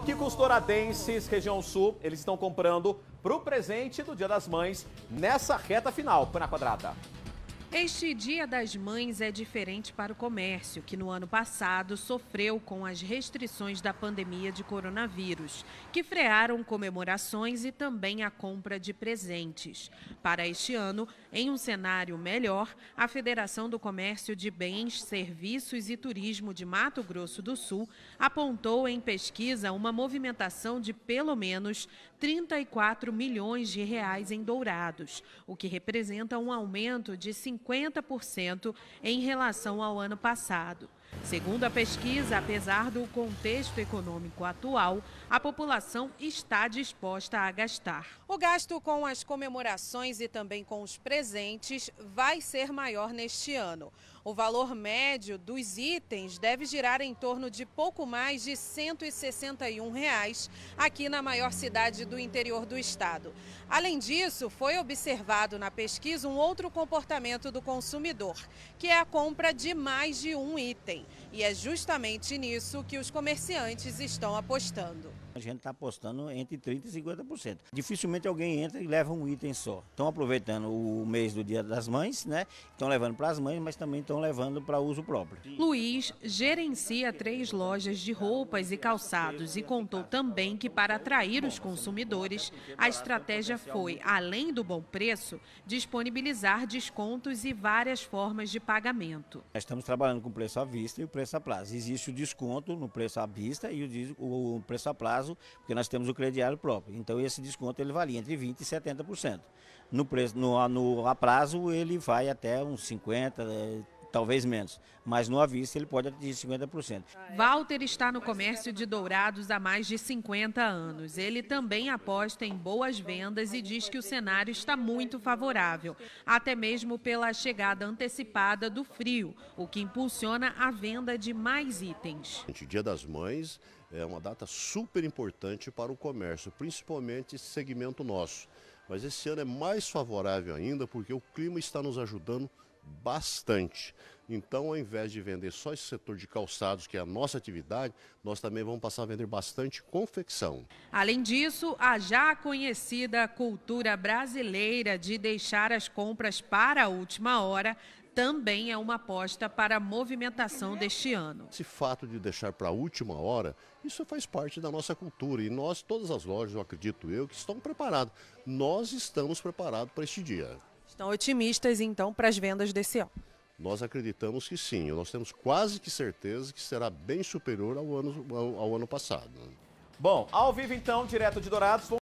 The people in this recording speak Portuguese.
que os toradenses, região sul, eles estão comprando para o presente do Dia das Mães nessa reta final. Põe na quadrada. Este Dia das Mães é diferente para o comércio, que no ano passado sofreu com as restrições da pandemia de coronavírus, que frearam comemorações e também a compra de presentes. Para este ano, em um cenário melhor, a Federação do Comércio de Bens, Serviços e Turismo de Mato Grosso do Sul apontou em pesquisa uma movimentação de pelo menos 34 milhões de reais em dourados, o que representa um aumento de 50 50% em relação ao ano passado. Segundo a pesquisa, apesar do contexto econômico atual, a população está disposta a gastar. O gasto com as comemorações e também com os presentes vai ser maior neste ano. O valor médio dos itens deve girar em torno de pouco mais de R$ 161 reais aqui na maior cidade do interior do estado. Além disso, foi observado na pesquisa um outro comportamento do consumidor, que é a compra de mais de um item. E é justamente nisso que os comerciantes estão apostando. A gente está apostando entre 30% e 50%. Dificilmente alguém entra e leva um item só. Estão aproveitando o mês do Dia das Mães, né? Estão levando para as mães, mas também estão levando para uso próprio. Luiz gerencia três lojas de roupas e calçados e contou também que para atrair os consumidores, a estratégia foi, além do bom preço, disponibilizar descontos e várias formas de pagamento. Nós estamos trabalhando com o preço à vista e o preço à prazo. Existe o desconto no preço à vista e o preço à prazo porque nós temos o crediário próprio. Então esse desconto ele varia entre 20% e 70%. No, preço, no, no a prazo ele vai até uns 50%, talvez menos. Mas no avista ele pode atingir 50%. Walter está no comércio de dourados há mais de 50 anos. Ele também aposta em boas vendas e diz que o cenário está muito favorável, até mesmo pela chegada antecipada do frio, o que impulsiona a venda de mais itens. O Dia das Mães é uma data super importante para o comércio, principalmente esse segmento nosso. Mas esse ano é mais favorável ainda porque o clima está nos ajudando bastante. Então, ao invés de vender só esse setor de calçados, que é a nossa atividade, nós também vamos passar a vender bastante confecção. Além disso, a já conhecida cultura brasileira de deixar as compras para a última hora também é uma aposta para a movimentação deste ano. Esse fato de deixar para a última hora, isso faz parte da nossa cultura e nós, todas as lojas, eu acredito eu, que estão preparadas. Nós estamos preparados para este dia. Estão otimistas, então, para as vendas desse ano? Nós acreditamos que sim. Nós temos quase que certeza que será bem superior ao ano, ao, ao ano passado. Bom, ao vivo então, direto de Dourados.